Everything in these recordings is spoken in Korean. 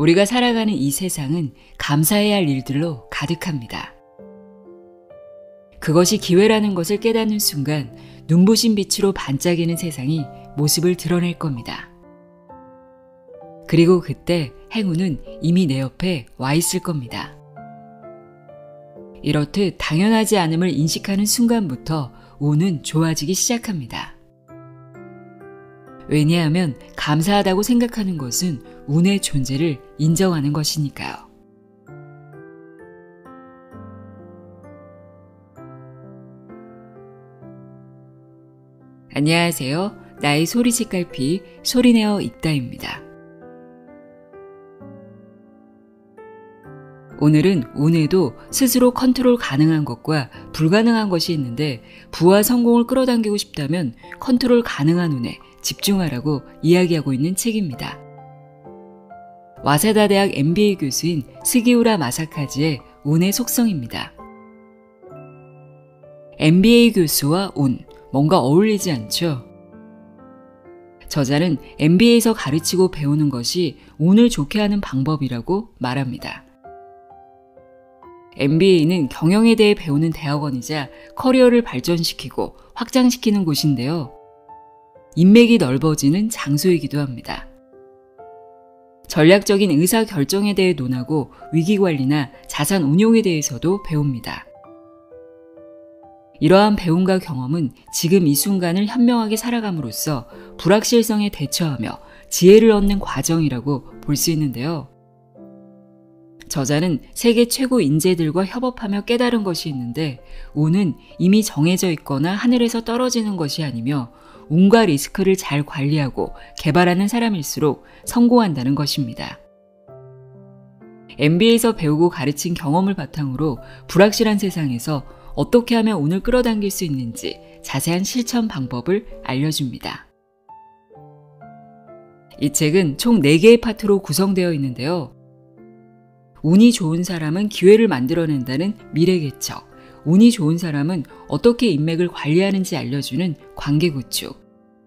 우리가 살아가는 이 세상은 감사해야 할 일들로 가득합니다. 그것이 기회라는 것을 깨닫는 순간 눈부신 빛으로 반짝이는 세상이 모습을 드러낼 겁니다. 그리고 그때 행운은 이미 내 옆에 와 있을 겁니다. 이렇듯 당연하지 않음을 인식하는 순간부터 운은 좋아지기 시작합니다. 왜냐하면 감사하다고 생각하는 것은 운의 존재를 인정하는 것이니까요. 안녕하세요. 나의 소리집 갈피 소리내어 읽다입니다. 오늘은 운에도 스스로 컨트롤 가능한 것과 불가능한 것이 있는데 부와 성공을 끌어당기고 싶다면 컨트롤 가능한 운에 집중하라고 이야기하고 있는 책입니다. 와사다 대학 MBA 교수인 스기우라 마사카지의 운의 속성입니다. MBA 교수와 운, 뭔가 어울리지 않죠? 저자는 MBA에서 가르치고 배우는 것이 운을 좋게 하는 방법이라고 말합니다. MBA는 경영에 대해 배우는 대학원이자 커리어를 발전시키고 확장시키는 곳인데요. 인맥이 넓어지는 장소이기도 합니다. 전략적인 의사 결정에 대해 논하고 위기 관리나 자산 운용에 대해서도 배웁니다. 이러한 배움과 경험은 지금 이 순간을 현명하게 살아감으로써 불확실성에 대처하며 지혜를 얻는 과정이라고 볼 수 있는데요. 저자는 세계 최고 인재들과 협업하며 깨달은 것이 있는데, 운은 이미 정해져 있거나 하늘에서 떨어지는 것이 아니며 운과 리스크를 잘 관리하고 개발하는 사람일수록 성공한다는 것입니다. MBA에서 배우고 가르친 경험을 바탕으로 불확실한 세상에서 어떻게 하면 운을 끌어당길 수 있는지 자세한 실천 방법을 알려줍니다. 이 책은 총 4개의 파트로 구성되어 있는데요. 운이 좋은 사람은 기회를 만들어낸다는 미래개척, 운이 좋은 사람은 어떻게 인맥을 관리하는지 알려주는 관계구축,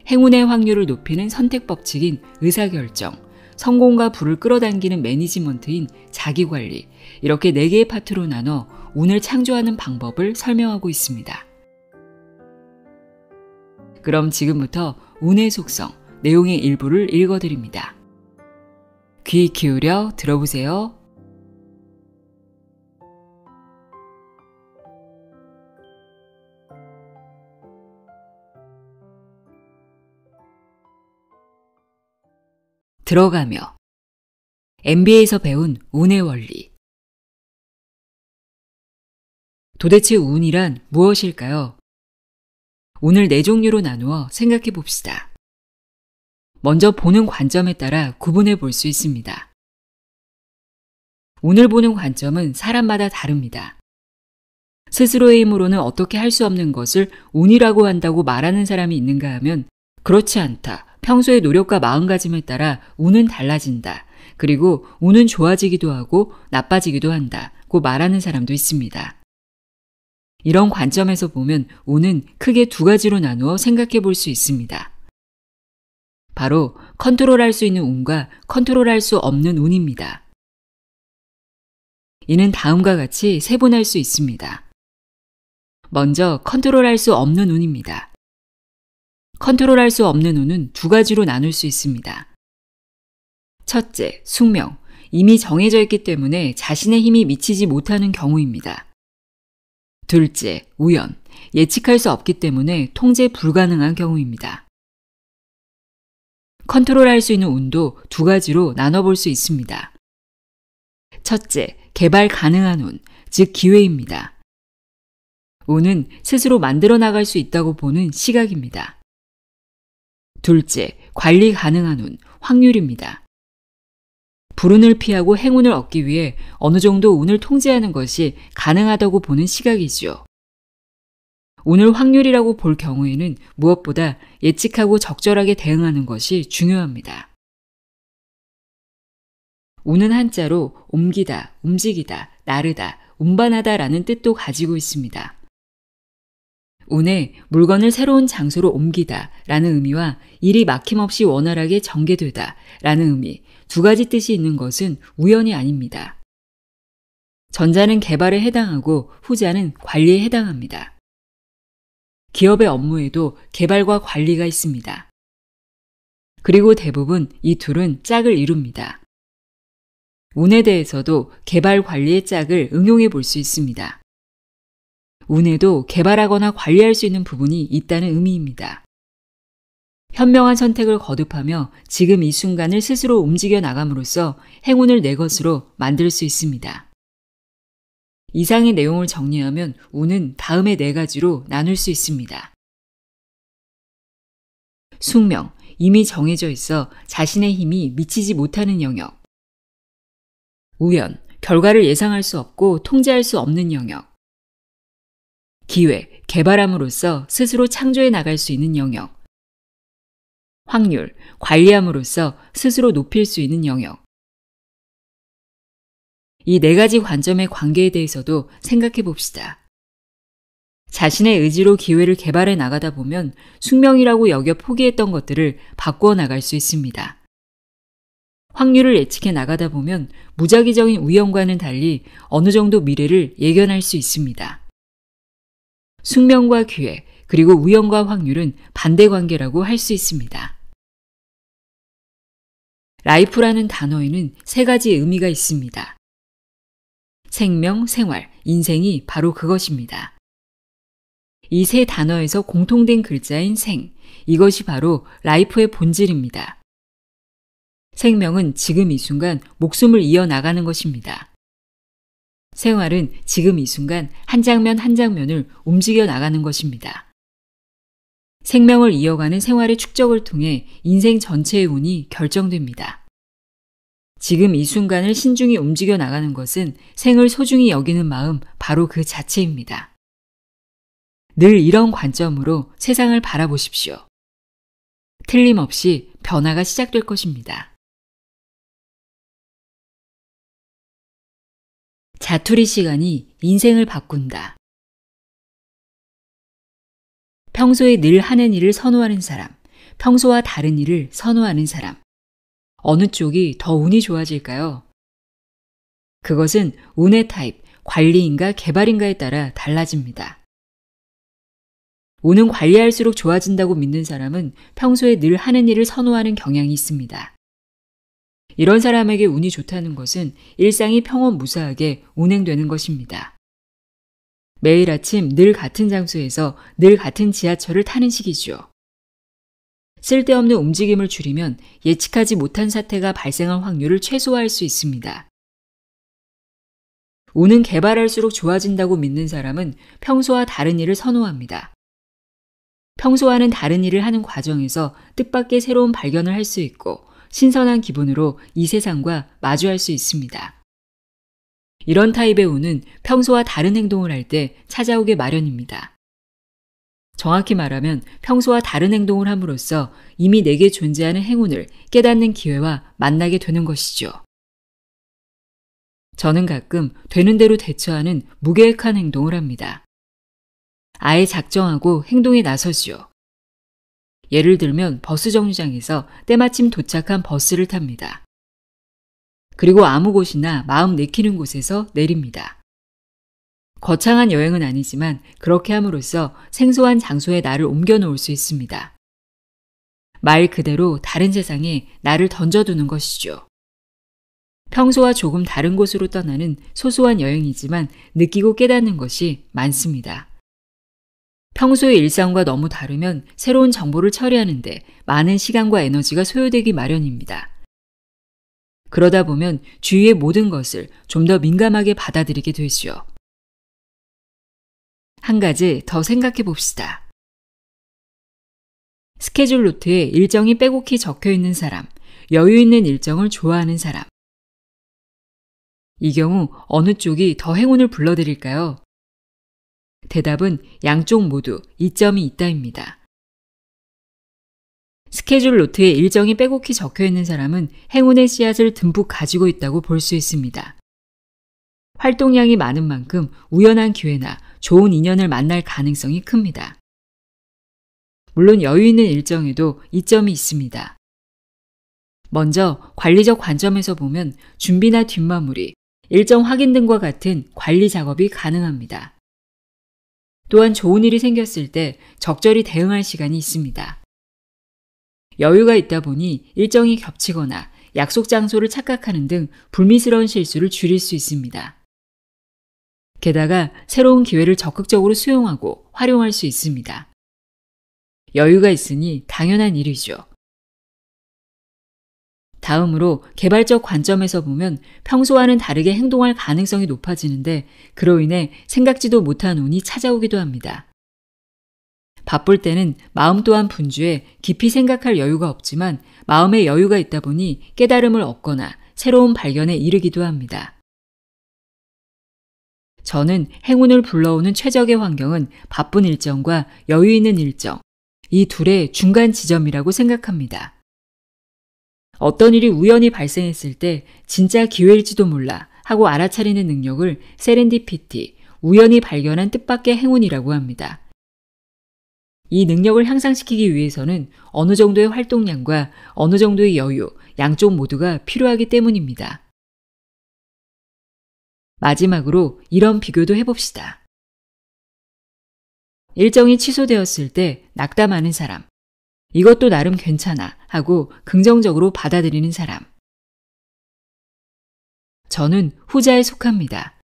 행운의 확률을 높이는 선택법칙인 의사결정, 성공과 부를 끌어당기는 매니지먼트인 자기관리, 이렇게 네개의 파트로 나눠 운을 창조하는 방법을 설명하고 있습니다. 그럼 지금부터 운의 속성, 내용의 일부를 읽어드립니다. 귀 기울여 들어보세요. 들어가며 MBA에서 배운 운의 원리 도대체 운이란 무엇일까요? 운을 네 종류로 나누어 생각해 봅시다. 먼저 보는 관점에 따라 구분해 볼 수 있습니다. 운을 보는 관점은 사람마다 다릅니다. 스스로의 힘으로는 어떻게 할 수 없는 것을 운이라고 한다고 말하는 사람이 있는가 하면 그렇지 않다. 평소의 노력과 마음가짐에 따라 운은 달라진다. 그리고 운은 좋아지기도 하고 나빠지기도 한다. 고 말하는 사람도 있습니다. 이런 관점에서 보면 운은 크게 두 가지로 나누어 생각해 볼 수 있습니다. 바로 컨트롤할 수 있는 운과 컨트롤할 수 없는 운입니다. 이는 다음과 같이 세분할 수 있습니다. 먼저 컨트롤할 수 없는 운입니다. 컨트롤할 수 없는 운은 두 가지로 나눌 수 있습니다. 첫째, 숙명. 이미 정해져 있기 때문에 자신의 힘이 미치지 못하는 경우입니다. 둘째, 우연. 예측할 수 없기 때문에 통제 불가능한 경우입니다. 컨트롤할 수 있는 운도 두 가지로 나눠볼 수 있습니다. 첫째, 개발 가능한 운, 즉 기회입니다. 운은 스스로 만들어 나갈 수 있다고 보는 시각입니다. 둘째, 관리 가능한 운, 확률입니다. 불운을 피하고 행운을 얻기 위해 어느 정도 운을 통제하는 것이 가능하다고 보는 시각이죠요 운을 확률이라고 볼 경우에는 무엇보다 예측하고 적절하게 대응하는 것이 중요합니다. 운은 한자로 옮기다, 움직이다, 나르다, 운반하다 라는 뜻도 가지고 있습니다. 운늘 물건을 새로운 장소로 옮기다 라는 의미와 일이 막힘없이 원활하게 전개되다 라는 의미 두 가지 뜻이 있는 것은 우연이 아닙니다. 전자는 개발에 해당하고 후자는 관리에 해당합니다. 기업의 업무에도 개발과 관리가 있습니다. 그리고 대부분 이 둘은 짝을 이룹니다. 운에 대해서도 개발 관리의 짝을 응용해 볼 수 있습니다. 운에도 개발하거나 관리할 수 있는 부분이 있다는 의미입니다. 현명한 선택을 거듭하며 지금 이 순간을 스스로 움직여 나감으로써 행운을 내 것으로 만들 수 있습니다. 이상의 내용을 정리하면 운은 다음의 네 가지로 나눌 수 있습니다. 숙명, 이미 정해져 있어 자신의 힘이 미치지 못하는 영역. 우연, 결과를 예상할 수 없고 통제할 수 없는 영역. 기회, 개발함으로써 스스로 창조해 나갈 수 있는 영역. 확률, 관리함으로써 스스로 높일 수 있는 영역. 이 네 가지 관점의 관계에 대해서도 생각해 봅시다. 자신의 의지로 기회를 개발해 나가다 보면 숙명이라고 여겨 포기했던 것들을 바꾸어 나갈 수 있습니다. 확률을 예측해 나가다 보면 무작위적인 우연과는 달리 어느 정도 미래를 예견할 수 있습니다. 숙명과 기회, 그리고 우연과 확률은 반대 관계라고 할 수 있습니다. 라이프라는 단어에는 세 가지 의미가 있습니다. 생명, 생활, 인생이 바로 그것입니다. 이 세 단어에서 공통된 글자인 생, 이것이 바로 라이프의 본질입니다. 생명은 지금 이 순간 목숨을 이어나가는 것입니다. 생활은 지금 이 순간 한 장면 한 장면을 움직여 나가는 것입니다. 생명을 이어가는 생활의 축적을 통해 인생 전체의 운이 결정됩니다. 지금 이 순간을 신중히 움직여 나가는 것은 생을 소중히 여기는 마음 바로 그 자체입니다. 늘 이런 관점으로 세상을 바라보십시오. 틀림없이 변화가 시작될 것입니다. 자투리 시간이 인생을 바꾼다. 평소에 늘 하는 일을 선호하는 사람, 평소와 다른 일을 선호하는 사람. 어느 쪽이 더 운이 좋아질까요? 그것은 운의 타입, 관리인가 개발인가에 따라 달라집니다. 운은 관리할수록 좋아진다고 믿는 사람은 평소에 늘 하는 일을 선호하는 경향이 있습니다. 이런 사람에게 운이 좋다는 것은 일상이 평온무사하게 운행되는 것입니다. 매일 아침 늘 같은 장소에서 늘 같은 지하철을 타는 식이죠. 쓸데없는 움직임을 줄이면 예측하지 못한 사태가 발생할 확률을 최소화할 수 있습니다. 운은 개발할수록 좋아진다고 믿는 사람은 평소와 다른 일을 선호합니다. 평소와는 다른 일을 하는 과정에서 뜻밖의 새로운 발견을 할 수 있고 신선한 기분으로 이 세상과 마주할 수 있습니다. 이런 타입의 운은 평소와 다른 행동을 할 때 찾아오게 마련입니다. 정확히 말하면 평소와 다른 행동을 함으로써 이미 내게 존재하는 행운을 깨닫는 기회와 만나게 되는 것이죠. 저는 가끔 되는 대로 대처하는 무계획한 행동을 합니다. 아예 작정하고 행동에 나서지요. 예를 들면 버스 정류장에서 때마침 도착한 버스를 탑니다. 그리고 아무 곳이나 마음 내키는 곳에서 내립니다. 거창한 여행은 아니지만 그렇게 함으로써 생소한 장소에 나를 옮겨놓을 수 있습니다. 말 그대로 다른 세상에 나를 던져두는 것이죠. 평소와 조금 다른 곳으로 떠나는 소소한 여행이지만 느끼고 깨닫는 것이 많습니다. 평소의 일상과 너무 다르면 새로운 정보를 처리하는데 많은 시간과 에너지가 소요되기 마련입니다. 그러다 보면 주위의 모든 것을 좀 더 민감하게 받아들이게 되지요. 한 가지 더 생각해 봅시다. 스케줄 노트에 일정이 빼곡히 적혀 있는 사람, 여유 있는 일정을 좋아하는 사람. 이 경우 어느 쪽이 더 행운을 불러드릴까요? 대답은 양쪽 모두 이점이 있다입니다. 스케줄 노트에 일정이 빼곡히 적혀 있는 사람은 행운의 씨앗을 듬뿍 가지고 있다고 볼 수 있습니다. 활동량이 많은 만큼 우연한 기회나 좋은 인연을 만날 가능성이 큽니다. 물론 여유 있는 일정에도 이점이 있습니다. 먼저 관리적 관점에서 보면 준비나 뒷마무리, 일정 확인 등과 같은 관리 작업이 가능합니다. 또한 좋은 일이 생겼을 때 적절히 대응할 시간이 있습니다. 여유가 있다 보니 일정이 겹치거나 약속 장소를 착각하는 등 불미스러운 실수를 줄일 수 있습니다. 게다가 새로운 기회를 적극적으로 수용하고 활용할 수 있습니다. 여유가 있으니 당연한 일이죠. 다음으로 개발적 관점에서 보면 평소와는 다르게 행동할 가능성이 높아지는데 그로 인해 생각지도 못한 운이 찾아오기도 합니다. 바쁠 때는 마음 또한 분주해 깊이 생각할 여유가 없지만 마음에 여유가 있다 보니 깨달음을 얻거나 새로운 발견에 이르기도 합니다. 저는 행운을 불러오는 최적의 환경은 바쁜 일정과 여유 있는 일정, 이 둘의 중간 지점이라고 생각합니다. 어떤 일이 우연히 발생했을 때 진짜 기회일지도 몰라 하고 알아차리는 능력을 세렌디피티, 우연히 발견한 뜻밖의 행운이라고 합니다. 이 능력을 향상시키기 위해서는 어느 정도의 활동량과 어느 정도의 여유, 양쪽 모두가 필요하기 때문입니다. 마지막으로 이런 비교도 해봅시다. 일정이 취소되었을 때 낙담하는 사람, 이것도 나름 괜찮아 하고 긍정적으로 받아들이는 사람. 저는 후자에 속합니다.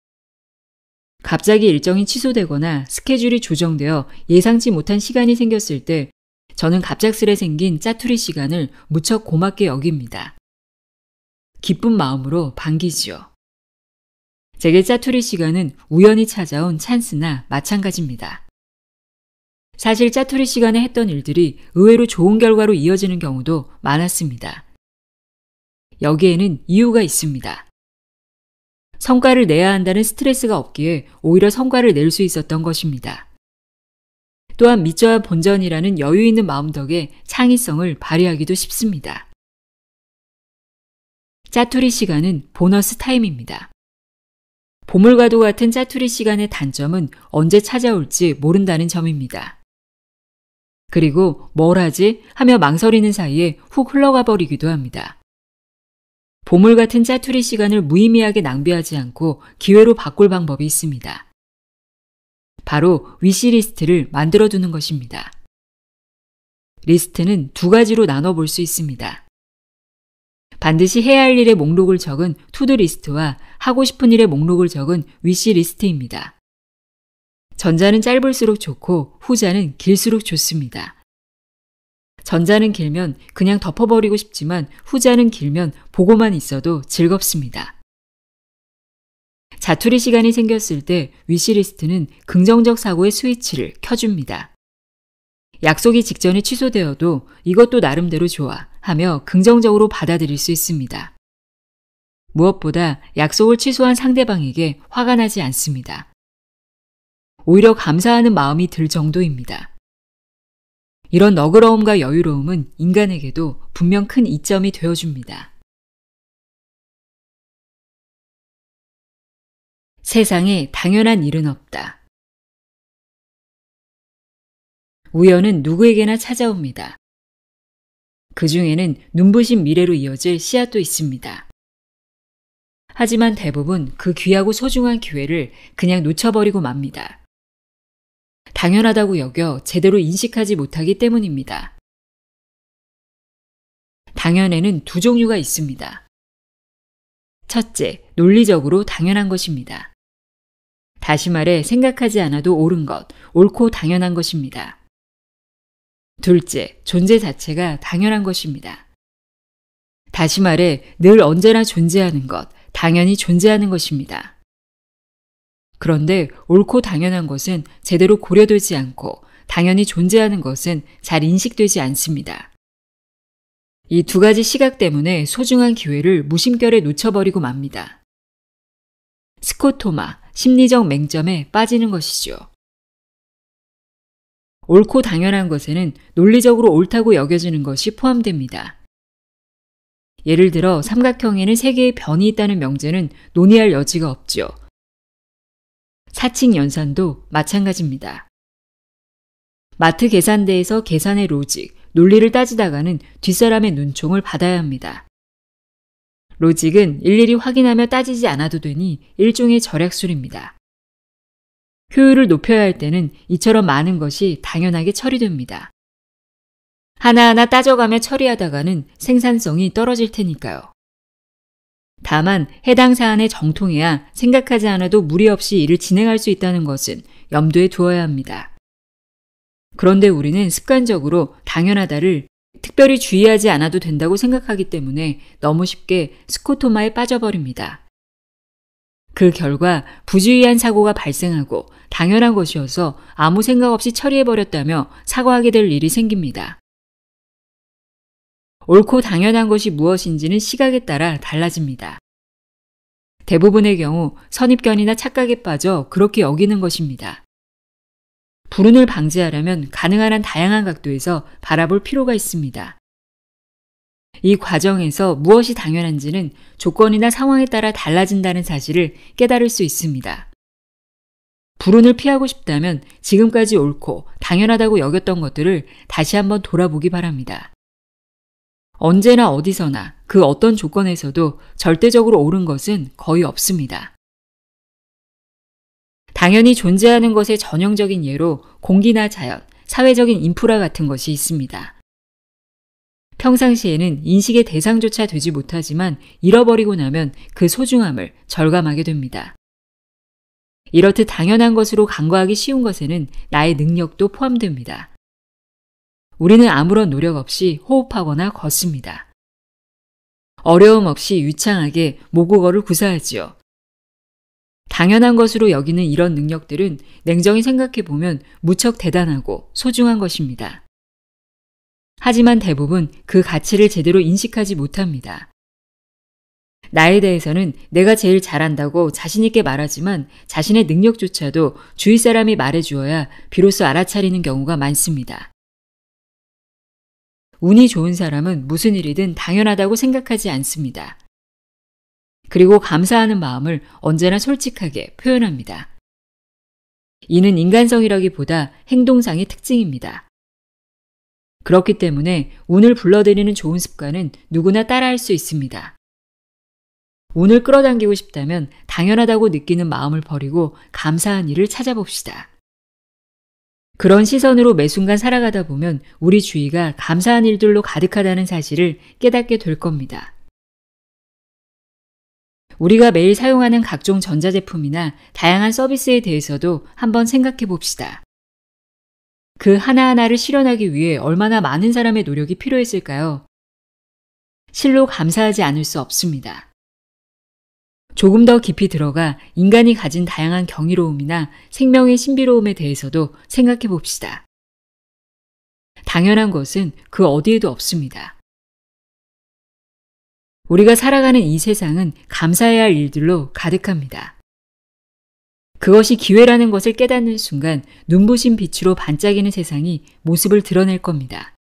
갑자기 일정이 취소되거나 스케줄이 조정되어 예상치 못한 시간이 생겼을 때 저는 갑작스레 생긴 짜투리 시간을 무척 고맙게 여깁니다. 기쁜 마음으로 반기지요. 제게 짜투리 시간은 우연히 찾아온 찬스나 마찬가지입니다. 사실 짜투리 시간에 했던 일들이 의외로 좋은 결과로 이어지는 경우도 많았습니다. 여기에는 이유가 있습니다. 성과를 내야 한다는 스트레스가 없기에 오히려 성과를 낼 수 있었던 것입니다. 또한 미쳐야 본전이라는 여유 있는 마음 덕에 창의성을 발휘하기도 쉽습니다. 짜투리 시간은 보너스 타임입니다. 보물과도 같은 짜투리 시간의 단점은 언제 찾아올지 모른다는 점입니다. 그리고 뭘 하지 하며 망설이는 사이에 훅 흘러가 버리기도 합니다. 보물 같은 짜투리 시간을 무의미하게 낭비하지 않고 기회로 바꿀 방법이 있습니다. 바로 위시리스트를 만들어 두는 것입니다. 리스트는 두 가지로 나눠 볼 수 있습니다. 반드시 해야 할 일의 목록을 적은 투드 리스트와 하고 싶은 일의 목록을 적은 위시 리스트입니다. 전자는 짧을수록 좋고 후자는 길수록 좋습니다. 전자는 길면 그냥 덮어버리고 싶지만 후자는 길면 보고만 있어도 즐겁습니다. 자투리 시간이 생겼을 때 위시리스트는 긍정적 사고의 스위치를 켜줍니다. 약속이 직전에 취소되어도 이것도 나름대로 좋아 하며 긍정적으로 받아들일 수 있습니다. 무엇보다 약속을 취소한 상대방에게 화가 나지 않습니다. 오히려 감사하는 마음이 들 정도입니다. 이런 너그러움과 여유로움은 인간에게도 분명 큰 이점이 되어줍니다. 세상에 당연한 일은 없다. 우연은 누구에게나 찾아옵니다. 그 중에는 눈부신 미래로 이어질 씨앗도 있습니다. 하지만 대부분 그 귀하고 소중한 기회를 그냥 놓쳐버리고 맙니다. 당연하다고 여겨 제대로 인식하지 못하기 때문입니다. 당연에는 두 종류가 있습니다. 첫째, 논리적으로 당연한 것입니다. 다시 말해 생각하지 않아도 옳은 것, 옳고 당연한 것입니다. 둘째, 존재 자체가 당연한 것입니다. 다시 말해 늘 언제나 존재하는 것, 당연히 존재하는 것입니다. 그런데 옳고 당연한 것은 제대로 고려되지 않고 당연히 존재하는 것은 잘 인식되지 않습니다. 이 두 가지 시각 때문에 소중한 기회를 무심결에 놓쳐버리고 맙니다. 스코토마, 심리적 맹점에 빠지는 것이죠. 옳고 당연한 것에는 논리적으로 옳다고 여겨지는 것이 포함됩니다. 예를 들어 삼각형에는 세 개의 변이 있다는 명제는 논의할 여지가 없죠 사칭 연산도 마찬가지입니다. 마트 계산대에서 계산의 로직, 논리를 따지다가는 뒷사람의 눈총을 받아야 합니다. 로직은 일일이 확인하며 따지지 않아도 되니 일종의 절약술입니다. 효율을 높여야 할 때는 이처럼 많은 것이 당연하게 처리됩니다. 하나하나 따져가며 처리하다가는 생산성이 떨어질 테니까요. 다만 해당 사안에정통해야 생각하지 않아도 무리 없이 일을 진행할 수 있다는 것은 염두에 두어야 합니다. 그런데 우리는 습관적으로 당연하다를 특별히 주의하지 않아도 된다고 생각하기 때문에 너무 쉽게 스코토마에 빠져버립니다. 그 결과 부주의한 사고가 발생하고 당연한 것이어서 아무 생각 없이 처리해버렸다며 사과하게 될 일이 생깁니다. 옳고 당연한 것이 무엇인지는 시각에 따라 달라집니다. 대부분의 경우 선입견이나 착각에 빠져 그렇게 여기는 것입니다. 불운을 방지하려면 가능한 한 다양한 각도에서 바라볼 필요가 있습니다. 이 과정에서 무엇이 당연한지는 조건이나 상황에 따라 달라진다는 사실을 깨달을 수 있습니다. 불운을 피하고 싶다면 지금까지 옳고 당연하다고 여겼던 것들을 다시 한번 돌아보기 바랍니다. 언제나 어디서나 그 어떤 조건에서도 절대적으로 옳은 것은 거의 없습니다. 당연히 존재하는 것의 전형적인 예로 공기나 자연, 사회적인 인프라 같은 것이 있습니다. 평상시에는 인식의 대상조차 되지 못하지만 잃어버리고 나면 그 소중함을 절감하게 됩니다. 이렇듯 당연한 것으로 간과하기 쉬운 것에는 나의 능력도 포함됩니다. 우리는 아무런 노력 없이 호흡하거나 걷습니다. 어려움 없이 유창하게 모국어를 구사하지요. 당연한 것으로 여기는 이런 능력들은 냉정히 생각해 보면 무척 대단하고 소중한 것입니다. 하지만 대부분 그 가치를 제대로 인식하지 못합니다. 나에 대해서는 내가 제일 잘한다고 자신있게 말하지만 자신의 능력조차도 주위 사람이 말해주어야 비로소 알아차리는 경우가 많습니다. 운이 좋은 사람은 무슨 일이든 당연하다고 생각하지 않습니다. 그리고 감사하는 마음을 언제나 솔직하게 표현합니다. 이는 인간성이라기보다 행동상의 특징입니다. 그렇기 때문에 운을 불러들이는 좋은 습관은 누구나 따라할 수 있습니다. 운을 끌어당기고 싶다면 당연하다고 느끼는 마음을 버리고 감사한 일을 찾아봅시다. 그런 시선으로 매 순간 살아가다 보면 우리 주위가 감사한 일들로 가득하다는 사실을 깨닫게 될 겁니다. 우리가 매일 사용하는 각종 전자제품이나 다양한 서비스에 대해서도 한번 생각해 봅시다. 그 하나하나를 실현하기 위해 얼마나 많은 사람의 노력이 필요했을까요? 실로 감사하지 않을 수 없습니다. 조금 더 깊이 들어가 인간이 가진 다양한 경이로움이나 생명의 신비로움에 대해서도 생각해 봅시다. 당연한 것은 그 어디에도 없습니다. 우리가 살아가는 이 세상은 감사해야 할 일들로 가득합니다. 그것이 기회라는 것을 깨닫는 순간 눈부신 빛으로 반짝이는 세상이 모습을 드러낼 겁니다.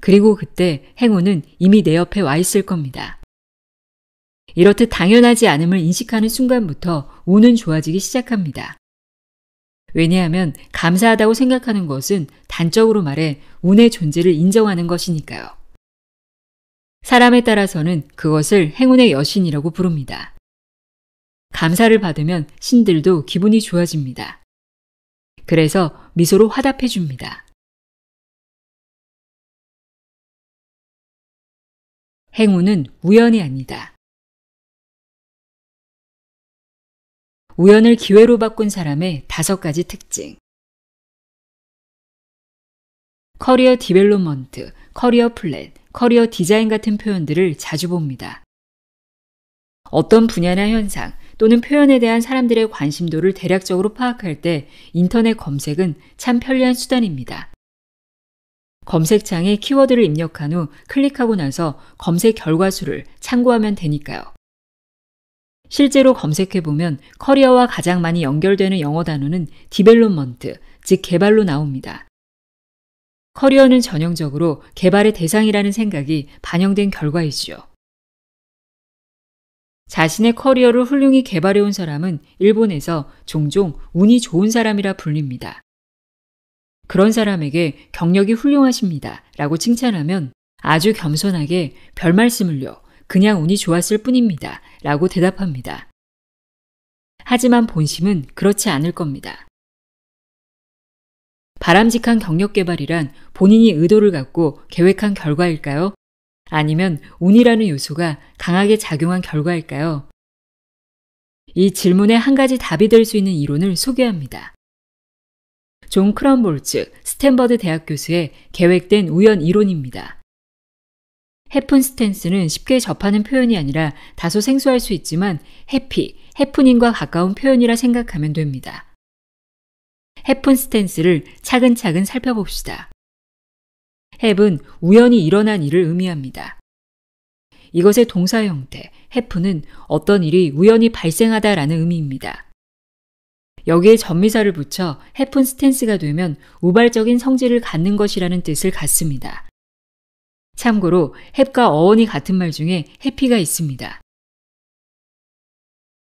그리고 그때 행운은 이미 내 옆에 와 있을 겁니다. 이렇듯 당연하지 않음을 인식하는 순간부터 운은 좋아지기 시작합니다. 왜냐하면 감사하다고 생각하는 것은 단적으로 말해 운의 존재를 인정하는 것이니까요. 사람에 따라서는 그것을 행운의 여신이라고 부릅니다. 감사를 받으면 신들도 기분이 좋아집니다. 그래서 미소로 화답해 줍니다. 행운은 우연이 아니다. 우연을 기회로 바꾼 사람의 다섯 가지 특징. 커리어 디벨로먼트, 커리어 플랜, 커리어 디자인 같은 표현들을 자주 봅니다. 어떤 분야나 현상 또는 표현에 대한 사람들의 관심도를 대략적으로 파악할 때 인터넷 검색은 참 편리한 수단입니다. 검색창에 키워드를 입력한 후 클릭하고 나서 검색 결과 수를 참고하면 되니까요. 실제로 검색해보면 커리어와 가장 많이 연결되는 영어 단어는 디벨롭먼트, 즉 개발로 나옵니다. 커리어는 전형적으로 개발의 대상이라는 생각이 반영된 결과이지요. 자신의 커리어를 훌륭히 개발해온 사람은 일본에서 종종 운이 좋은 사람이라 불립니다. 그런 사람에게 경력이 훌륭하십니다. 라고 칭찬하면 아주 겸손하게 별 말씀을요. 그냥 운이 좋았을 뿐입니다. 라고 대답합니다. 하지만 본심은 그렇지 않을 겁니다. 바람직한 경력 개발이란 본인이 의도를 갖고 계획한 결과일까요? 아니면 운이라는 요소가 강하게 작용한 결과일까요? 이 질문에 한 가지 답이 될 수 있는 이론을 소개합니다. 존 크럼볼츠 스탠버드 대학 교수의 계획된 우연 이론입니다. 해픈스탠스는 쉽게 접하는 표현이 아니라 다소 생소할 수 있지만 해피, 해프닝과 가까운 표현이라 생각하면 됩니다. 해픈스탠스를 차근차근 살펴봅시다. h 븐 우연히 일어난 일을 의미합니다. 이것의 동사 형태, 해프는 어떤 일이 우연히 발생하다라는 의미입니다. 여기에 전미사를 붙여 해픈스탠스가 되면 우발적인 성질을 갖는 것이라는 뜻을 갖습니다. 참고로 햅과 어원이 같은 말 중에 해피가 있습니다.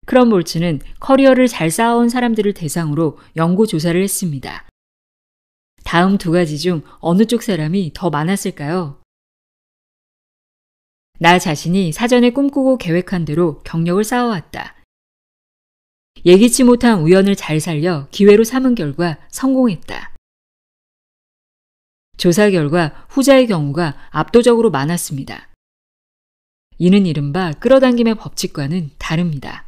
크럼 몰츠는 커리어를 잘 쌓아온 사람들을 대상으로 연구 조사를 했습니다. 다음 두 가지 중 어느 쪽 사람이 더 많았을까요? 나 자신이 사전에 꿈꾸고 계획한 대로 경력을 쌓아왔다. 예기치 못한 우연을 잘 살려 기회로 삼은 결과 성공했다. 조사 결과 후자의 경우가 압도적으로 많았습니다. 이는 이른바 끌어당김의 법칙과는 다릅니다.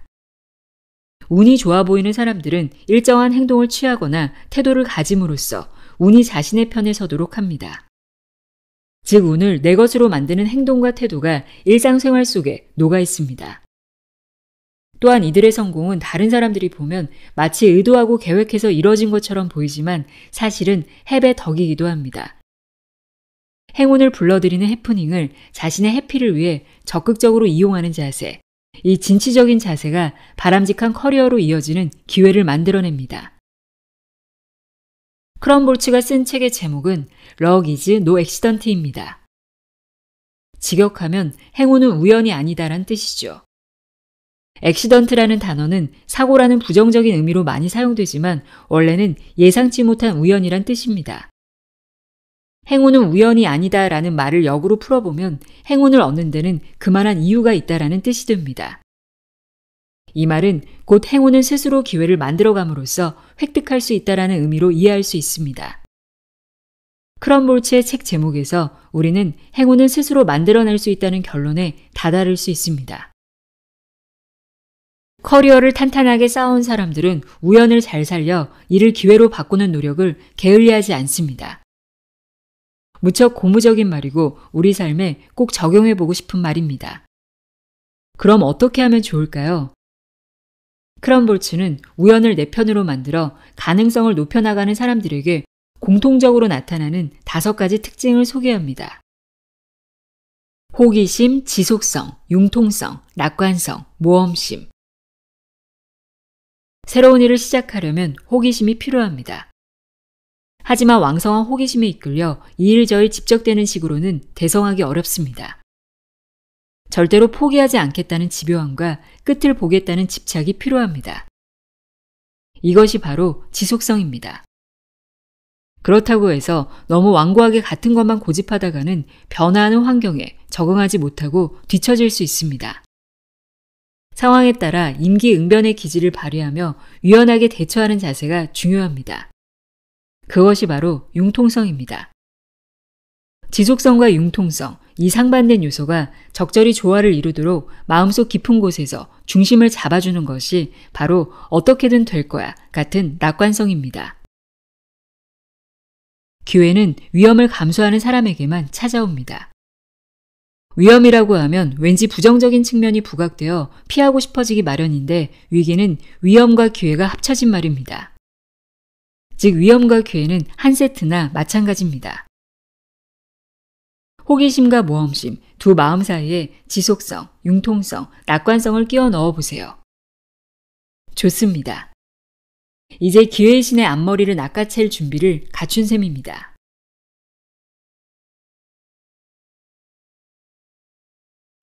운이 좋아 보이는 사람들은 일정한 행동을 취하거나 태도를 가짐으로써 운이 자신의 편에 서도록 합니다. 즉, 운을 내 것으로 만드는 행동과 태도가 일상생활 속에 녹아 있습니다. 또한 이들의 성공은 다른 사람들이 보면 마치 의도하고 계획해서 이뤄진 것처럼 보이지만 사실은 해배 덕이기도 합니다. 행운을 불러들이는 해프닝을 자신의 해피를 위해 적극적으로 이용하는 자세. 이 진취적인 자세가 바람직한 커리어로 이어지는 기회를 만들어냅니다. 크럼볼츠가 쓴 책의 제목은 Luck is No Accident입니다. 직역하면 행운은 우연이 아니다란 뜻이죠. 엑시던트라는 단어는 사고라는 부정적인 의미로 많이 사용되지만 원래는 예상치 못한 우연이란 뜻입니다. 행운은 우연이 아니다라는 말을 역으로 풀어보면 행운을 얻는 데는 그만한 이유가 있다라는 뜻이 됩니다. 이 말은 곧 행운은 스스로 기회를 만들어감으로써 획득할 수 있다라는 의미로 이해할 수 있습니다. 크럼볼츠의 책 제목에서 우리는 행운은 스스로 만들어낼 수 있다는 결론에 다다를 수 있습니다. 커리어를 탄탄하게 쌓아온 사람들은 우연을 잘 살려 이를 기회로 바꾸는 노력을 게을리하지 않습니다. 무척 고무적인 말이고 우리 삶에 꼭 적용해 보고 싶은 말입니다. 그럼 어떻게 하면 좋을까요? 크럼볼츠는 우연을 내 편으로 만들어 가능성을 높여나가는 사람들에게 공통적으로 나타나는 다섯 가지 특징을 소개합니다. 호기심, 지속성, 융통성, 낙관성, 모험심. 새로운 일을 시작하려면 호기심이 필요합니다. 하지만 왕성한 호기심에 이끌려 이일저일 집적되는 식으로는 대성하기 어렵습니다. 절대로 포기하지 않겠다는 집요함과 끝을 보겠다는 집착이 필요합니다. 이것이 바로 지속성입니다. 그렇다고 해서 너무 완고하게 같은 것만 고집하다가는 변화하는 환경에 적응하지 못하고 뒤처질 수 있습니다. 상황에 따라 임기응변의 기질을 발휘하며 유연하게 대처하는 자세가 중요합니다. 그것이 바로 융통성입니다. 지속성과 융통성, 이 상반된 요소가 적절히 조화를 이루도록 마음속 깊은 곳에서 중심을 잡아주는 것이 바로 어떻게든 될 거야 같은 낙관성입니다. 기회는 위험을 감수하는 사람에게만 찾아옵니다. 위험이라고 하면 왠지 부정적인 측면이 부각되어 피하고 싶어지기 마련인데 위기는 위험과 기회가 합쳐진 말입니다. 즉 위험과 기회는 한 세트나 마찬가지입니다. 호기심과 모험심, 두 마음 사이에 지속성, 융통성, 낙관성을 끼워 넣어 보세요. 좋습니다. 이제 기회의 신의 앞머리를 낚아챌 준비를 갖춘 셈입니다.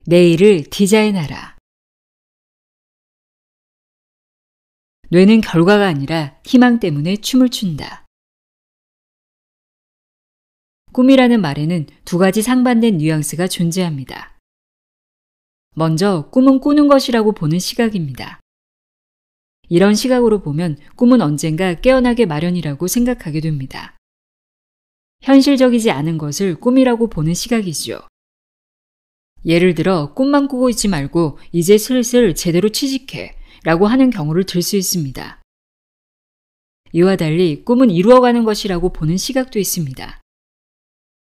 내일을 디자인하라. 뇌는 결과가 아니라 희망 때문에 춤을 춘다. 꿈이라는 말에는 두 가지 상반된 뉘앙스가 존재합니다. 먼저 꿈은 꾸는 것이라고 보는 시각입니다. 이런 시각으로 보면 꿈은 언젠가 깨어나게 마련이라고 생각하게 됩니다. 현실적이지 않은 것을 꿈이라고 보는 시각이죠 예를 들어 꿈만 꾸고 있지 말고 이제 슬슬 제대로 취직해 라고 하는 경우를 들 수 있습니다. 이와 달리 꿈은 이루어가는 것이라고 보는 시각도 있습니다.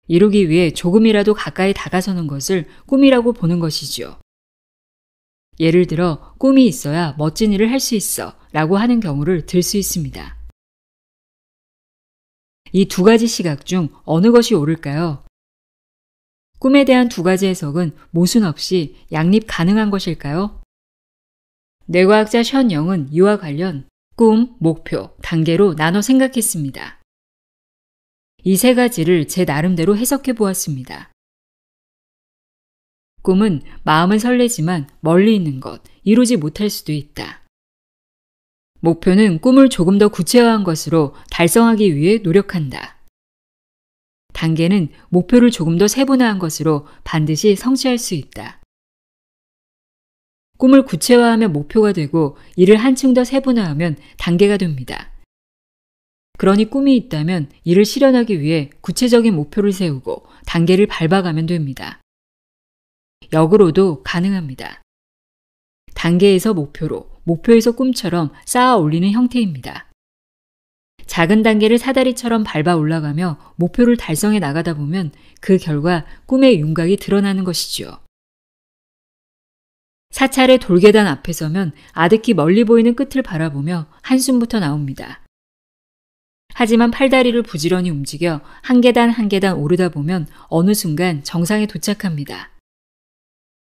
이루기 위해 조금이라도 가까이 다가서는 것을 꿈이라고 보는 것이지요. 예를 들어 꿈이 있어야 멋진 일을 할 수 있어 라고 하는 경우를 들 수 있습니다. 이 두 가지 시각 중 어느 것이 옳을까요? 꿈에 대한 두 가지 해석은 모순 없이 양립 가능한 것일까요? 뇌과학자 션영은 이와 관련 꿈, 목표, 단계로 나눠 생각했습니다. 이 세 가지를 제 나름대로 해석해 보았습니다. 꿈은 마음은 설레지만 멀리 있는 것, 이루지 못할 수도 있다. 목표는 꿈을 조금 더 구체화한 것으로 달성하기 위해 노력한다. 단계는 목표를 조금 더 세분화한 것으로 반드시 성취할 수 있다. 꿈을 구체화하면 목표가 되고 이를 한층 더 세분화하면 단계가 됩니다. 그러니 꿈이 있다면 이를 실현하기 위해 구체적인 목표를 세우고 단계를 밟아가면 됩니다. 역으로도 가능합니다. 단계에서 목표로, 목표에서 꿈처럼 쌓아 올리는 형태입니다. 작은 단계를 사다리처럼 밟아 올라가며 목표를 달성해 나가다 보면 그 결과 꿈의 윤곽이 드러나는 것이지요. 사찰의 돌계단 앞에 서면 아득히 멀리 보이는 끝을 바라보며 한숨부터 나옵니다. 하지만 팔다리를 부지런히 움직여 한 계단 한 계단 오르다 보면 어느 순간 정상에 도착합니다.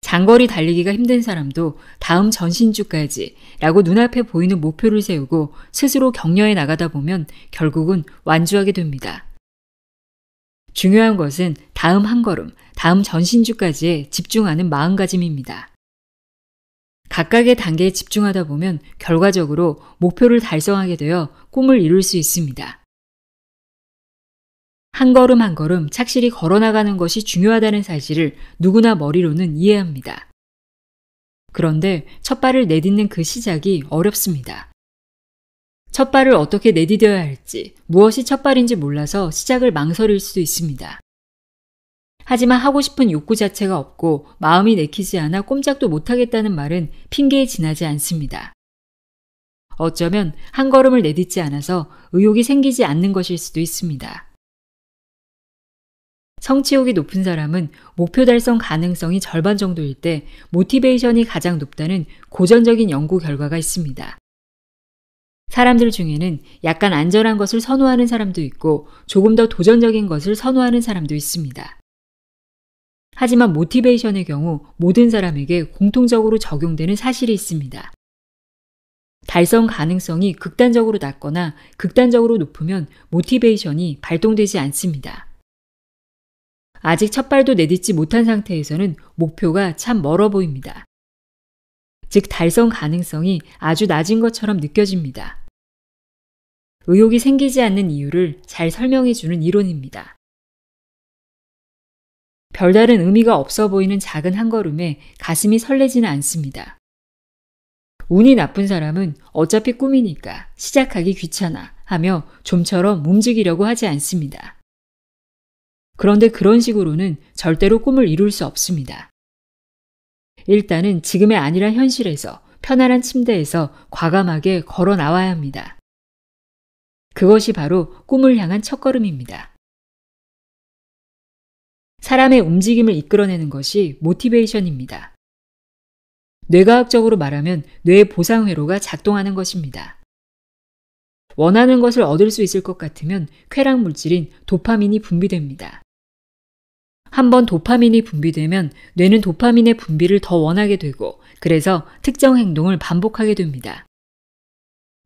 장거리 달리기가 힘든 사람도 다음 전신주까지 라고 눈앞에 보이는 목표를 세우고 스스로 격려해 나가다 보면 결국은 완주하게 됩니다. 중요한 것은 다음 한 걸음, 다음 전신주까지에 집중하는 마음가짐입니다. 각각의 단계에 집중하다 보면 결과적으로 목표를 달성하게 되어 꿈을 이룰 수 있습니다. 한 걸음 한 걸음 착실히 걸어나가는 것이 중요하다는 사실을 누구나 머리로는 이해합니다. 그런데 첫 발을 내딛는 그 시작이 어렵습니다. 첫 발을 어떻게 내디뎌야 할지, 무엇이 첫 발인지 몰라서 시작을 망설일 수도 있습니다. 하지만 하고 싶은 욕구 자체가 없고 마음이 내키지 않아 꼼짝도 못하겠다는 말은 핑계에 지나지 않습니다. 어쩌면 한 걸음을 내딛지 않아서 의욕이 생기지 않는 것일 수도 있습니다. 성취욕이 높은 사람은 목표 달성 가능성이 절반 정도일 때 모티베이션이 가장 높다는 고전적인 연구 결과가 있습니다. 사람들 중에는 약간 안전한 것을 선호하는 사람도 있고 조금 더 도전적인 것을 선호하는 사람도 있습니다. 하지만 모티베이션의 경우 모든 사람에게 공통적으로 적용되는 사실이 있습니다. 달성 가능성이 극단적으로 낮거나 극단적으로 높으면 모티베이션이 발동되지 않습니다. 아직 첫 발도 내딛지 못한 상태에서는 목표가 참 멀어 보입니다. 즉, 달성 가능성이 아주 낮은 것처럼 느껴집니다. 의욕이 생기지 않는 이유를 잘 설명해 주는 이론입니다. 별다른 의미가 없어 보이는 작은 한 걸음에 가슴이 설레지는 않습니다. 운이 나쁜 사람은 어차피 꿈이니까 시작하기 귀찮아 하며 좀처럼 움직이려고 하지 않습니다. 그런데 그런 식으로는 절대로 꿈을 이룰 수 없습니다. 일단은 지금의 아니란 현실에서 편안한 침대에서 과감하게 걸어 나와야 합니다. 그것이 바로 꿈을 향한 첫걸음입니다. 사람의 움직임을 이끌어내는 것이 모티베이션입니다. 뇌과학적으로 말하면 뇌의 보상회로가 작동하는 것입니다. 원하는 것을 얻을 수 있을 것 같으면 쾌락 물질인 도파민이 분비됩니다. 한번 도파민이 분비되면 뇌는 도파민의 분비를 더 원하게 되고 그래서 특정 행동을 반복하게 됩니다.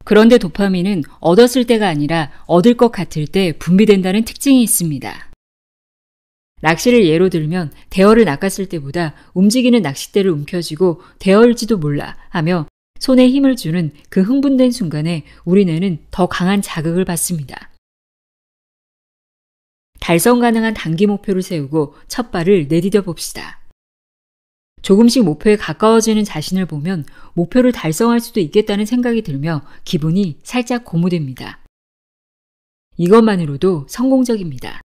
그런데 도파민은 얻었을 때가 아니라 얻을 것 같을 때 분비된다는 특징이 있습니다. 낚시를 예로 들면 대어를 낚았을 때보다 움직이는 낚싯대를 움켜쥐고 대어일지도 몰라 하며 손에 힘을 주는 그 흥분된 순간에 우리 뇌는 더 강한 자극을 받습니다. 달성 가능한 단기 목표를 세우고 첫 발을 내디뎌 봅시다. 조금씩 목표에 가까워지는 자신을 보면 목표를 달성할 수도 있겠다는 생각이 들며 기분이 살짝 고무됩니다. 이것만으로도 성공적입니다.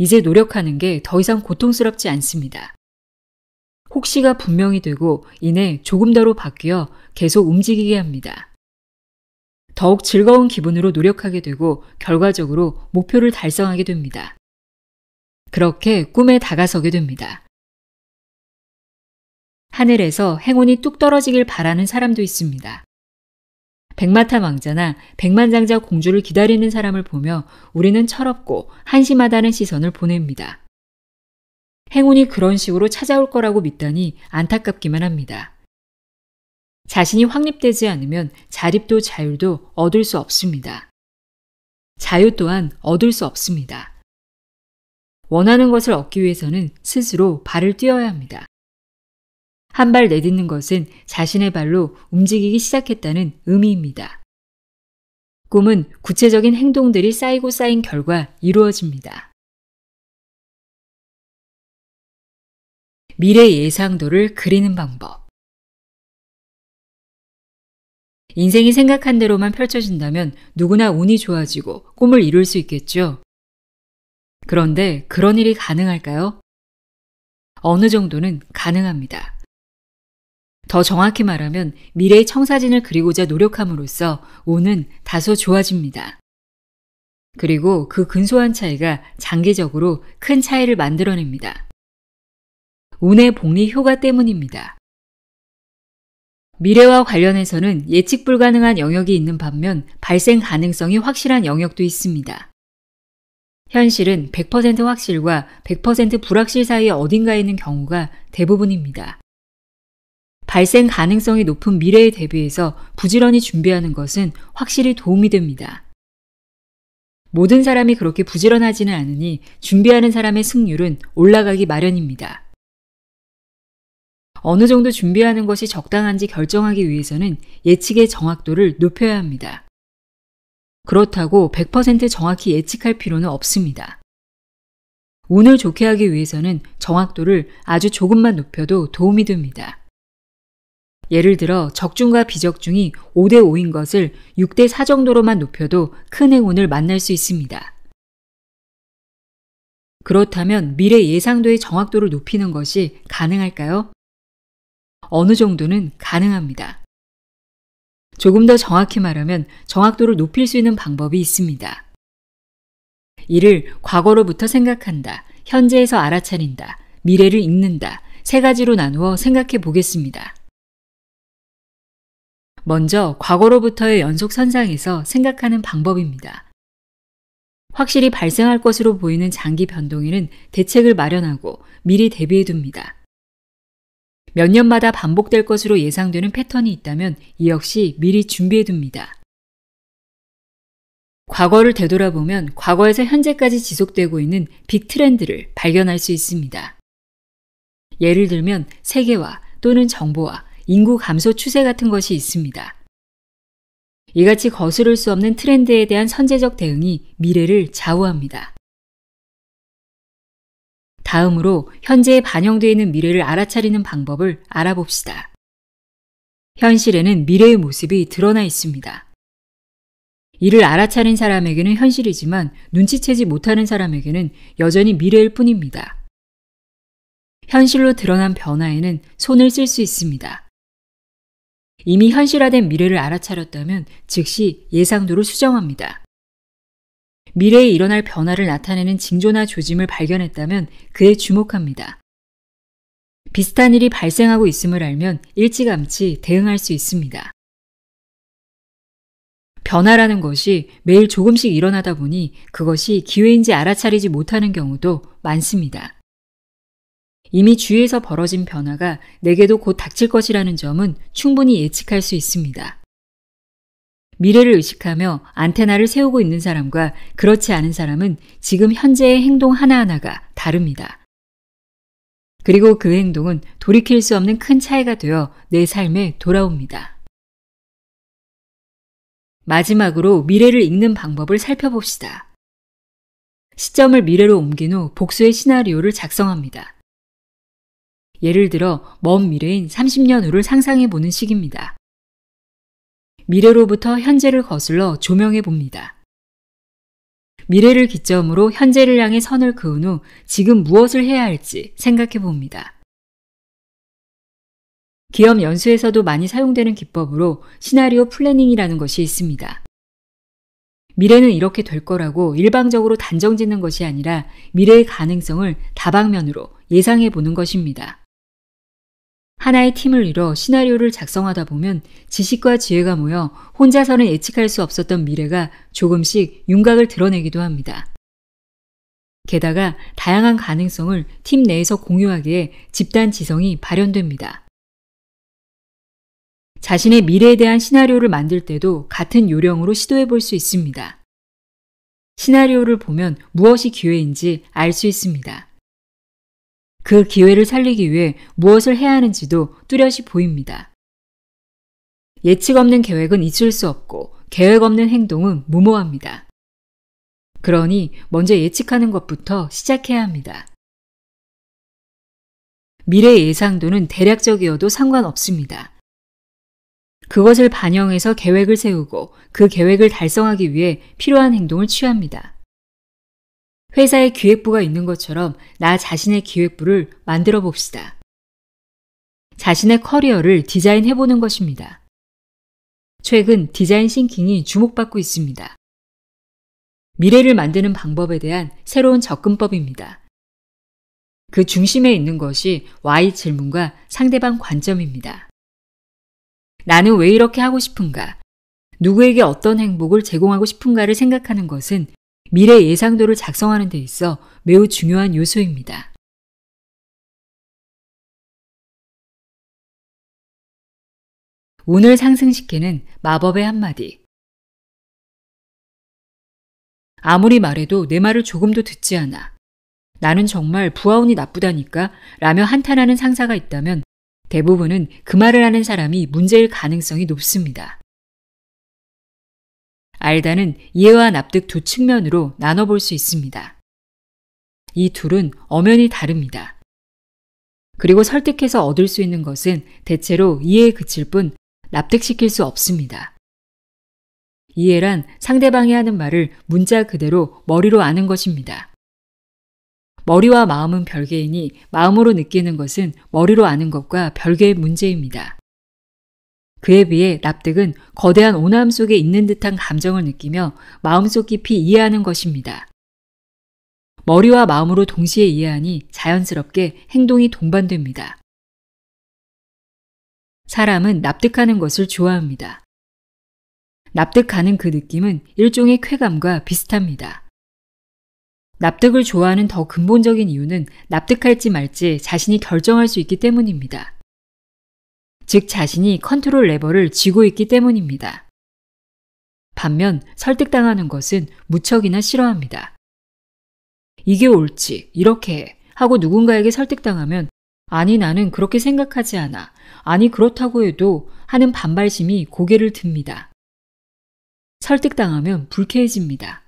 이제 노력하는 게 더 이상 고통스럽지 않습니다. 혹시가 분명히 되고 이내 조금 더로 바뀌어 계속 움직이게 합니다. 더욱 즐거운 기분으로 노력하게 되고 결과적으로 목표를 달성하게 됩니다. 그렇게 꿈에 다가서게 됩니다. 하늘에서 행운이 뚝 떨어지길 바라는 사람도 있습니다. 백마타 왕자나 백만장자 공주를 기다리는 사람을 보며 우리는 철없고 한심하다는 시선을 보냅니다. 행운이 그런 식으로 찾아올 거라고 믿다니 안타깝기만 합니다. 자신이 확립되지 않으면 자립도 자율도 얻을 수 없습니다. 자유 또한 얻을 수 없습니다. 원하는 것을 얻기 위해서는 스스로 발을 뛰어야 합니다. 한발 내딛는 것은 자신의 발로 움직이기 시작했다는 의미입니다. 꿈은 구체적인 행동들이 쌓이고 쌓인 결과 이루어집니다. 미래 예상도를 그리는 방법. 인생이 생각한 대로만 펼쳐진다면 누구나 운이 좋아지고 꿈을 이룰 수 있겠죠. 그런데 그런 일이 가능할까요? 어느 정도는 가능합니다. 더 정확히 말하면 미래의 청사진을 그리고자 노력함으로써 오는 다소 좋아집니다. 그리고 그 근소한 차이가 장기적으로 큰 차이를 만들어냅니다. 운의 복리 효과 때문입니다. 미래와 관련해서는 예측 불가능한 영역이 있는 반면 발생 가능성이 확실한 영역도 있습니다. 현실은 100% 확실과 100% 불확실 사이에 어딘가에 있는 경우가 대부분입니다. 발생 가능성이 높은 미래에 대비해서 부지런히 준비하는 것은 확실히 도움이 됩니다. 모든 사람이 그렇게 부지런하지는 않으니 준비하는 사람의 승률은 올라가기 마련입니다. 어느 정도 준비하는 것이 적당한지 결정하기 위해서는 예측의 정확도를 높여야 합니다. 그렇다고 100% 정확히 예측할 필요는 없습니다. 운을 좋게 하기 위해서는 정확도를 아주 조금만 높여도 도움이 됩니다. 예를 들어 적중과 비적중이 5대 5인 것을 6대 4 정도로만 높여도 큰 행운을 만날 수 있습니다. 그렇다면 미래 예상도의 정확도를 높이는 것이 가능할까요? 어느 정도는 가능합니다. 조금 더 정확히 말하면 정확도를 높일 수 있는 방법이 있습니다. 이를 과거로부터 생각한다, 현재에서 알아차린다, 미래를 읽는다 세 가지로 나누어 생각해 보겠습니다. 먼저 과거로부터의 연속 선상에서 생각하는 방법입니다. 확실히 발생할 것으로 보이는 장기 변동에는 대책을 마련하고 미리 대비해 둡니다. 몇 년마다 반복될 것으로 예상되는 패턴이 있다면 이 역시 미리 준비해 둡니다. 과거를 되돌아보면 과거에서 현재까지 지속되고 있는 빅 트렌드를 발견할 수 있습니다. 예를 들면 세계화 또는 정보화, 인구 감소 추세 같은 것이 있습니다. 이같이 거스를 수 없는 트렌드에 대한 선제적 대응이 미래를 좌우합니다. 다음으로 현재에 반영되어 있는 미래를 알아차리는 방법을 알아봅시다. 현실에는 미래의 모습이 드러나 있습니다. 이를 알아차린 사람에게는 현실이지만 눈치채지 못하는 사람에게는 여전히 미래일 뿐입니다. 현실로 드러난 변화에는 손을 쓸 수 있습니다. 이미 현실화된 미래를 알아차렸다면 즉시 예상도를 수정합니다. 미래에 일어날 변화를 나타내는 징조나 조짐을 발견했다면 그에 주목합니다. 비슷한 일이 발생하고 있음을 알면 일찌감치 대응할 수 있습니다. 변화라는 것이 매일 조금씩 일어나다 보니 그것이 기회인지 알아차리지 못하는 경우도 많습니다. 이미 주위에서 벌어진 변화가 내게도 곧 닥칠 것이라는 점은 충분히 예측할 수 있습니다. 미래를 의식하며 안테나를 세우고 있는 사람과 그렇지 않은 사람은 지금 현재의 행동 하나하나가 다릅니다. 그리고 그 행동은 돌이킬 수 없는 큰 차이가 되어 내 삶에 돌아옵니다. 마지막으로 미래를 읽는 방법을 살펴봅시다. 시점을 미래로 옮긴 후 복수의 시나리오를 작성합니다. 예를 들어 먼 미래인 30년 후를 상상해 보는 식입니다. 미래로부터 현재를 거슬러 조명해 봅니다. 미래를 기점으로 현재를 향해 선을 그은 후 지금 무엇을 해야 할지 생각해 봅니다. 기업 연수에서도 많이 사용되는 기법으로 시나리오 플래닝이라는 것이 있습니다. 미래는 이렇게 될 거라고 일방적으로 단정 짓는 것이 아니라 미래의 가능성을 다방면으로 예상해 보는 것입니다. 하나의 팀을 이뤄 시나리오를 작성하다 보면 지식과 지혜가 모여 혼자서는 예측할 수 없었던 미래가 조금씩 윤곽을 드러내기도 합니다. 게다가 다양한 가능성을 팀 내에서 공유하기에 집단 지성이 발현됩니다. 자신의 미래에 대한 시나리오를 만들 때도 같은 요령으로 시도해 볼 수 있습니다. 시나리오를 보면 무엇이 기회인지 알 수 있습니다. 그 기회를 살리기 위해 무엇을 해야 하는지도 뚜렷이 보입니다. 예측 없는 계획은 잊을 수 없고 계획 없는 행동은 무모합니다. 그러니 먼저 예측하는 것부터 시작해야 합니다. 미래 예상도는 대략적이어도 상관없습니다. 그것을 반영해서 계획을 세우고 그 계획을 달성하기 위해 필요한 행동을 취합니다. 회사의 기획부가 있는 것처럼 나 자신의 기획부를 만들어 봅시다. 자신의 커리어를 디자인해 보는 것입니다. 최근 디자인 싱킹이 주목받고 있습니다. 미래를 만드는 방법에 대한 새로운 접근법입니다. 그 중심에 있는 것이 Y 질문과 상대방 관점입니다. 나는 왜 이렇게 하고 싶은가? 누구에게 어떤 행복을 제공하고 싶은가를 생각하는 것은 미래 예상도를 작성하는 데 있어 매우 중요한 요소입니다. 운을 상승시키는 마법의 한마디. 아무리 말해도 내 말을 조금도 듣지 않아. 나는 정말 부하운이 나쁘다니까 라며 한탄하는 상사가 있다면 대부분은 그 말을 하는 사람이 문제일 가능성이 높습니다. 알다는 이해와 납득 두 측면으로 나눠볼 수 있습니다. 이 둘은 엄연히 다릅니다. 그리고 설득해서 얻을 수 있는 것은 대체로 이해에 그칠 뿐 납득시킬 수 없습니다. 이해란 상대방이 하는 말을 문자 그대로 머리로 아는 것입니다. 머리와 마음은 별개이니 마음으로 느끼는 것은 머리로 아는 것과 별개의 문제입니다. 그에 비해 납득은 거대한 오남 속에 있는 듯한 감정을 느끼며 마음속 깊이 이해하는 것입니다. 머리와 마음으로 동시에 이해하니 자연스럽게 행동이 동반됩니다. 사람은 납득하는 것을 좋아합니다. 납득하는 그 느낌은 일종의 쾌감과 비슷합니다. 납득을 좋아하는 더 근본적인 이유는 납득할지 말지 자신이 결정할 수 있기 때문입니다. 즉 자신이 컨트롤 레버를 쥐고 있기 때문입니다. 반면 설득당하는 것은 무척이나 싫어합니다. 이게 옳지, 이렇게 해. 하고 누군가에게 설득당하면 아니 나는 그렇게 생각하지 않아. 아니 그렇다고 해도 하는 반발심이 고개를 듭니다. 설득당하면 불쾌해집니다.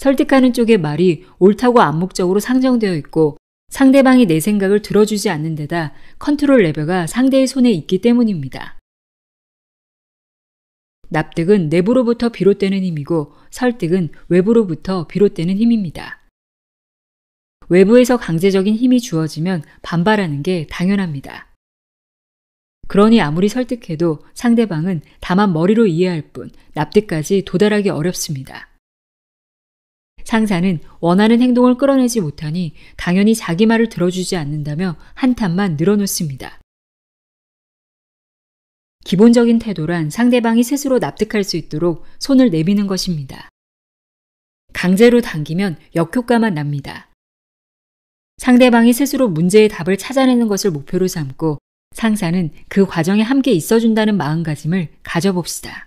설득하는 쪽의 말이 옳다고 암묵적으로 상정되어 있고 상대방이 내 생각을 들어주지 않는 데다 컨트롤 레버가 상대의 손에 있기 때문입니다. 납득은 내부로부터 비롯되는 힘이고 설득은 외부로부터 비롯되는 힘입니다. 외부에서 강제적인 힘이 주어지면 반발하는 게 당연합니다. 그러니 아무리 설득해도 상대방은 다만 머리로 이해할 뿐 납득까지 도달하기 어렵습니다. 상사는 원하는 행동을 끌어내지 못하니 당연히 자기 말을 들어주지 않는다며 한탄만 늘어놓습니다. 기본적인 태도란 상대방이 스스로 납득할 수 있도록 손을 내미는 것입니다. 강제로 당기면 역효과만 납니다. 상대방이 스스로 문제의 답을 찾아내는 것을 목표로 삼고 상사는 그 과정에 함께 있어준다는 마음가짐을 가져봅시다.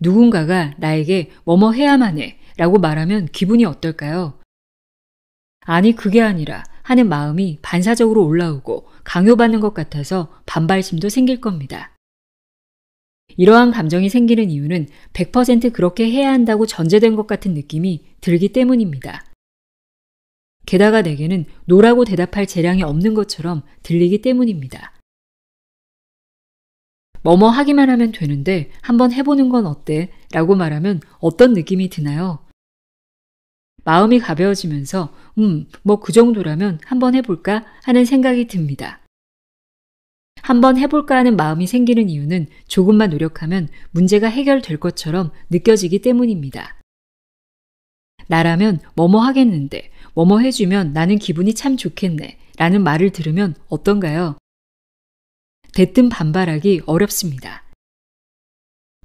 누군가가 나에게 뭐뭐 해야만 해 라고 말하면 기분이 어떨까요? 아니, 그게 아니라 하는 마음이 반사적으로 올라오고 강요받는 것 같아서 반발심도 생길 겁니다. 이러한 감정이 생기는 이유는 100% 그렇게 해야 한다고 전제된 것 같은 느낌이 들기 때문입니다. 게다가 내게는 노라고 대답할 재량이 없는 것처럼 들리기 때문입니다. 뭐뭐 하기만 하면 되는데 한번 해보는 건 어때? 라고 말하면 어떤 느낌이 드나요? 마음이 가벼워지면서, 음, 뭐 그 정도라면 한번 해볼까? 하는 생각이 듭니다. 한번 해볼까 하는 마음이 생기는 이유는 조금만 노력하면 문제가 해결될 것처럼 느껴지기 때문입니다. 나라면 뭐뭐 하겠는데, 뭐뭐 해주면 나는 기분이 참 좋겠네 라는 말을 들으면 어떤가요? 대뜸 반발하기 어렵습니다.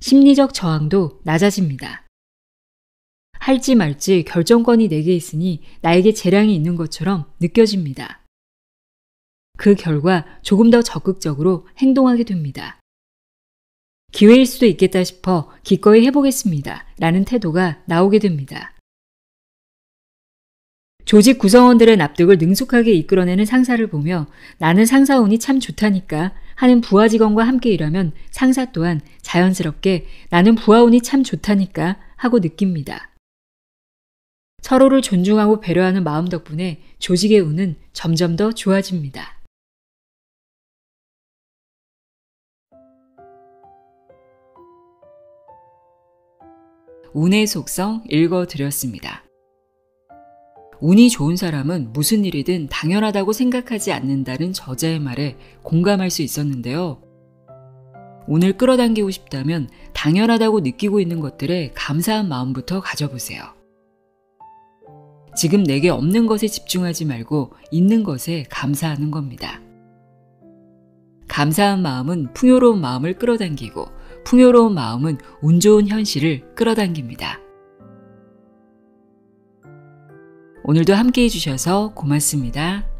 심리적 저항도 낮아집니다. 할지 말지 결정권이 내게 있으니 나에게 재량이 있는 것처럼 느껴집니다. 그 결과 조금 더 적극적으로 행동하게 됩니다. 기회일 수도 있겠다 싶어 기꺼이 해보겠습니다. 라는 태도가 나오게 됩니다. 조직 구성원들의 납득을 능숙하게 이끌어내는 상사를 보며 나는 상사운이 참 좋다니까 하는 부하 직원과 함께 일하면 상사 또한 자연스럽게 나는 부하운이참 좋다니까 하고 느낍니다. 서로를 존중하고 배려하는 마음 덕분에 조직의 운은 점점 더 좋아집니다. 운의 속성 읽어드렸습니다. 운이 좋은 사람은 무슨 일이든 당연하다고 생각하지 않는다는 저자의 말에 공감할 수 있었는데요. 오늘 끌어당기고 싶다면 당연하다고 느끼고 있는 것들에 감사한 마음부터 가져보세요. 지금 내게 없는 것에 집중하지 말고 있는 것에 감사하는 겁니다. 감사한 마음은 풍요로운 마음을 끌어당기고 풍요로운 마음은 운 좋은 현실을 끌어당깁니다. 오늘도 함께 해주셔서 고맙습니다.